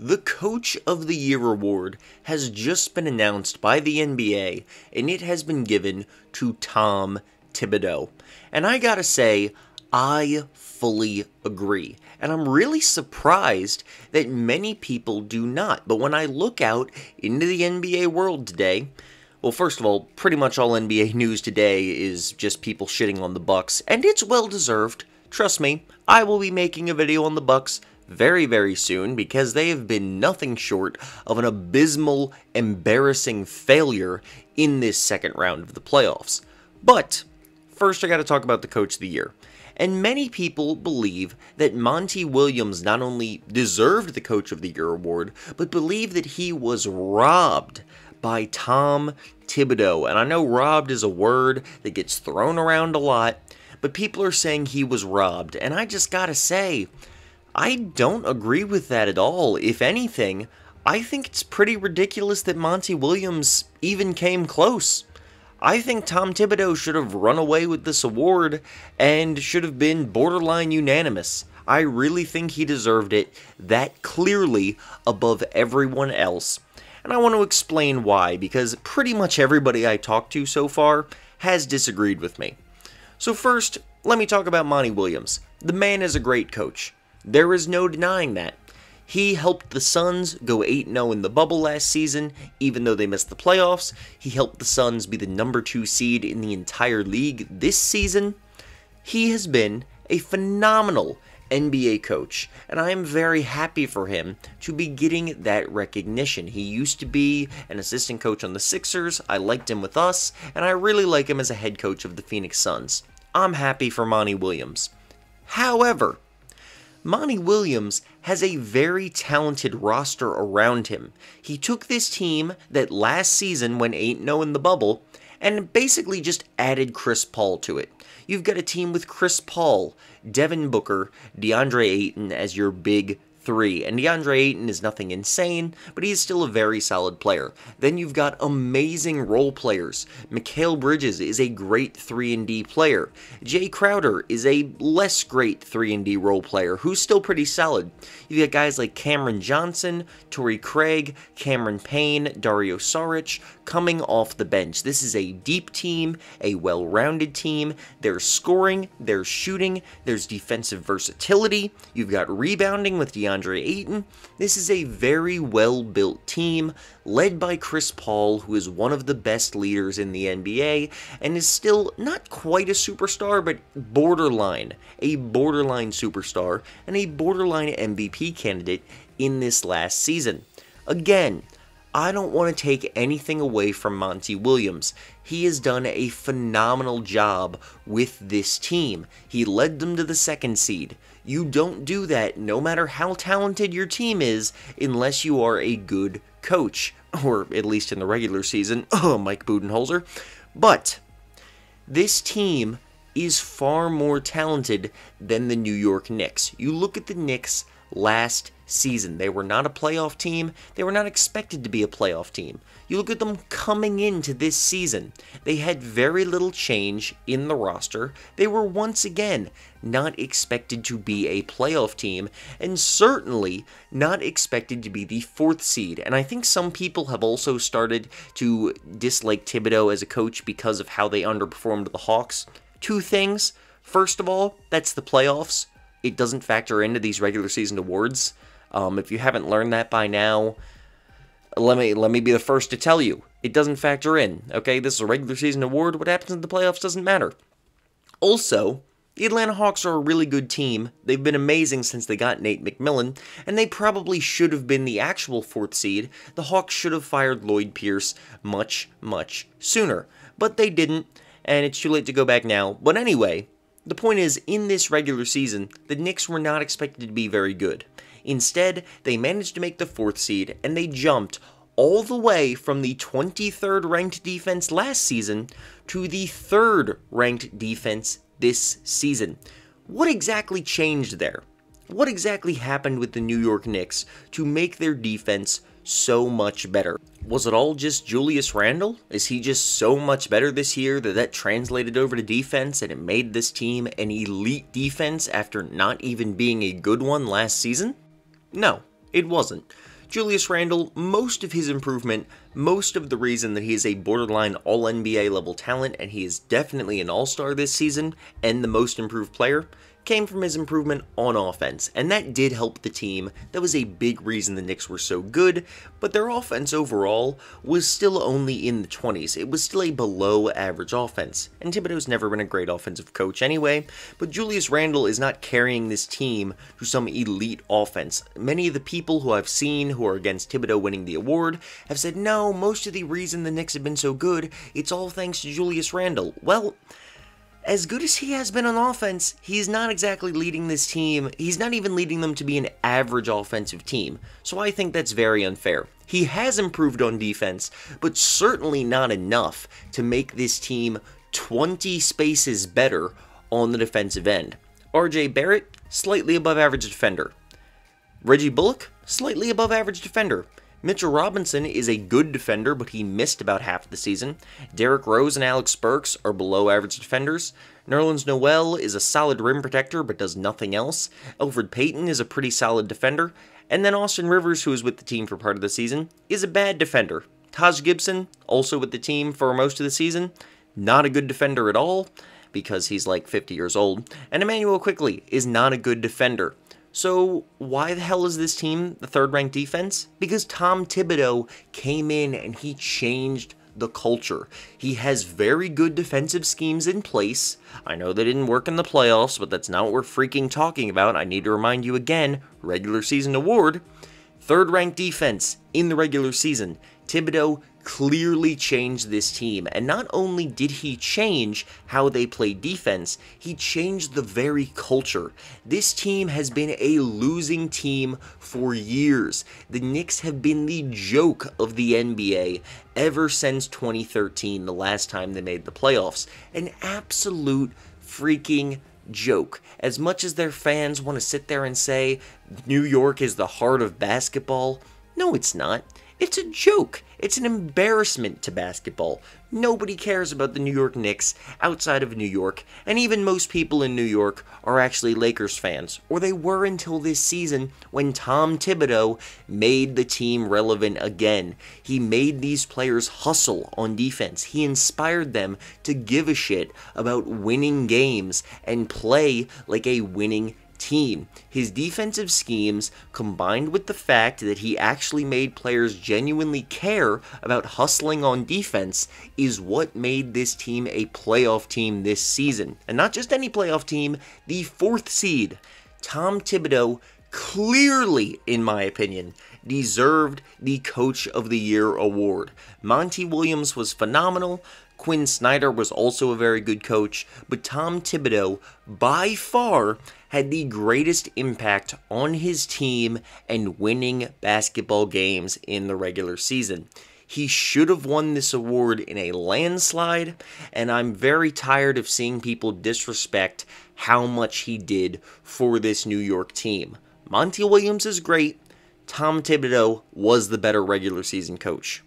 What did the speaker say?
The Coach of the Year award has just been announced by the NBA, and it has been given to Tom Thibodeau. And I gotta say, I fully agree. And I'm really surprised that many people do not. But when I look out into the NBA world today, well, first of all, pretty much all NBA news today is just people shitting on the Bucks, and it's well deserved. Trust me, I will be making a video on the Bucks very, very soon because they have been nothing short of an abysmal, embarrassing failure in this second round of the playoffs. But first, I got to talk about the Coach of the Year. And many people believe that Monty Williams not only deserved the Coach of the Year award, but believe that he was robbed by Tom Thibodeau. And I know robbed is a word that gets thrown around a lot, but people are saying he was robbed. And I just gotta say, I don't agree with that at all. If anything, I think it's pretty ridiculous that Monty Williams even came close. I think Tom Thibodeau should have run away with this award and should have been borderline unanimous. I really think he deserved it that clearly above everyone else. And I want to explain why, because pretty much everybody I talked to so far has disagreed with me. So, first, let me talk about Monty Williams. The man is a great coach. There is no denying that. He helped the Suns go 8 0 in the bubble last season, even though they missed the playoffs. He helped the Suns be the number 2 seed in the entire league this season. He has been a phenomenal NBA coach, and I am very happy for him to be getting that recognition. He used to be an assistant coach on the Sixers, I liked him with us, and I really like him as a head coach of the Phoenix Suns. I'm happy for Monty Williams. However, Monty Williams has a very talented roster around him. He took this team that last season went 8 0 in the bubble and basically just added Chris Paul to it. You've got a team with Chris Paul, Devin Booker, DeAndre Ayton as your big three, and DeAndre Ayton is nothing insane, but he is still a very solid player. Then you've got amazing role players. Mikhail Bridges is a great 3 and D player. Jay Crowder is a less great 3 and D role player who's still pretty solid. You've got guys like Cameron Johnson, Torrey Craig, Cameron Payne, Dario Saric coming off the bench. This is a deep team, a well-rounded team. They're scoring, they're shooting, there's defensive versatility. You've got rebounding with DeAndre DeAndre Ayton, this is a very well built team led by Chris Paul, who is one of the best leaders in the NBA and is still not quite a superstar, but borderline, a borderline superstar and a borderline MVP candidate in this last season. Again, I don't want to take anything away from Monty Williams. He has done a phenomenal job with this team. He led them to the second seed. You don't do that, no matter how talented your team is, unless you are a good coach, or at least in the regular season, oh, Mike Budenholzer. But this team is far more talented than the New York Knicks. You look at the Knicks last season. They were not a playoff team. They were not expected to be a playoff team. You look at them coming into this season, they had very little change in the roster. They were once again not expected to be a playoff team, and certainly not expected to be the fourth seed. And I think some people have also started to dislike Thibodeau as a coach because of how they underperformed the Hawks. Two things. First of all, that's the playoffs it doesn't factor into these regular season awards. Um, if you haven't learned that by now, let me let me be the first to tell you it doesn't factor in. Okay, this is a regular season award. What happens in the playoffs doesn't matter. Also, the Atlanta Hawks are a really good team. They've been amazing since they got Nate McMillan, and they probably should have been the actual fourth seed. The Hawks should have fired Lloyd Pierce much, much sooner. But they didn't, and it's too late to go back now. But anyway, the point is, in this regular season, the Knicks were not expected to be very good. Instead, they managed to make the fourth seed, and they jumped all the way from the 23rd ranked defense last season to the third ranked defense this season. What exactly changed there? What exactly happened with the New York Knicks to make their defense so much better. Was it all just Julius Randle? Is he just so much better this year that that translated over to defense and it made this team an elite defense after not even being a good one last season? No, it wasn't. Julius Randle, most of his improvement, most of the reason that he is a borderline all NBA level talent and he is definitely an all star this season and the most improved player came from his improvement on offense, and that did help the team. That was a big reason the Knicks were so good, but their offense overall was still only in the 20s. It was still a below average offense, and Thibodeau's never been a great offensive coach anyway, but Julius Randle is not carrying this team to some elite offense. Many of the people who I've seen who are against Thibodeau winning the award have said, no, most of the reason the Knicks have been so good, it's all thanks to Julius Randle. Well, as good as he has been on offense, he's not exactly leading this team. He's not even leading them to be an average offensive team. So I think that's very unfair. He has improved on defense, but certainly not enough to make this team 20 spaces better on the defensive end. RJ Barrett, slightly above average defender. Reggie Bullock, slightly above average defender. Mitchell Robinson is a good defender, but he missed about half the season. Derek Rose and Alex Burks are below average defenders. Nerlens Noel is a solid rim protector, but does nothing else. Alfred Payton is a pretty solid defender. And then Austin Rivers, who was with the team for part of the season, is a bad defender. Taj Gibson, also with the team for most of the season, not a good defender at all because he's like 50 years old. And Emmanuel Quickly is not a good defender. So, why the hell is this team the third ranked defense? Because Tom Thibodeau came in and he changed the culture. He has very good defensive schemes in place. I know they didn't work in the playoffs, but that's not what we're freaking talking about. I need to remind you again regular season award. Third ranked defense in the regular season. Thibodeau clearly changed this team, and not only did he change how they play defense, he changed the very culture. This team has been a losing team for years. The Knicks have been the joke of the NBA ever since 2013, the last time they made the playoffs. An absolute freaking joke. As much as their fans want to sit there and say New York is the heart of basketball, no, it's not. It's a joke. It's an embarrassment to basketball. Nobody cares about the New York Knicks outside of New York, and even most people in New York are actually Lakers fans, or they were until this season when Tom Thibodeau made the team relevant again. He made these players hustle on defense. He inspired them to give a shit about winning games and play like a winning team. His defensive schemes, combined with the fact that he actually made players genuinely care about hustling on defense, is what made this team a playoff team this season. And not just any playoff team, the fourth seed. Tom Thibodeau clearly, in my opinion, deserved the Coach of the Year award. Monty Williams was phenomenal. Quinn Snyder was also a very good coach, but Tom Thibodeau, by far, had the greatest impact on his team and winning basketball games in the regular season. He should have won this award in a landslide, and I'm very tired of seeing people disrespect how much he did for this New York team. Monty Williams is great. Tom Thibodeau was the better regular season coach.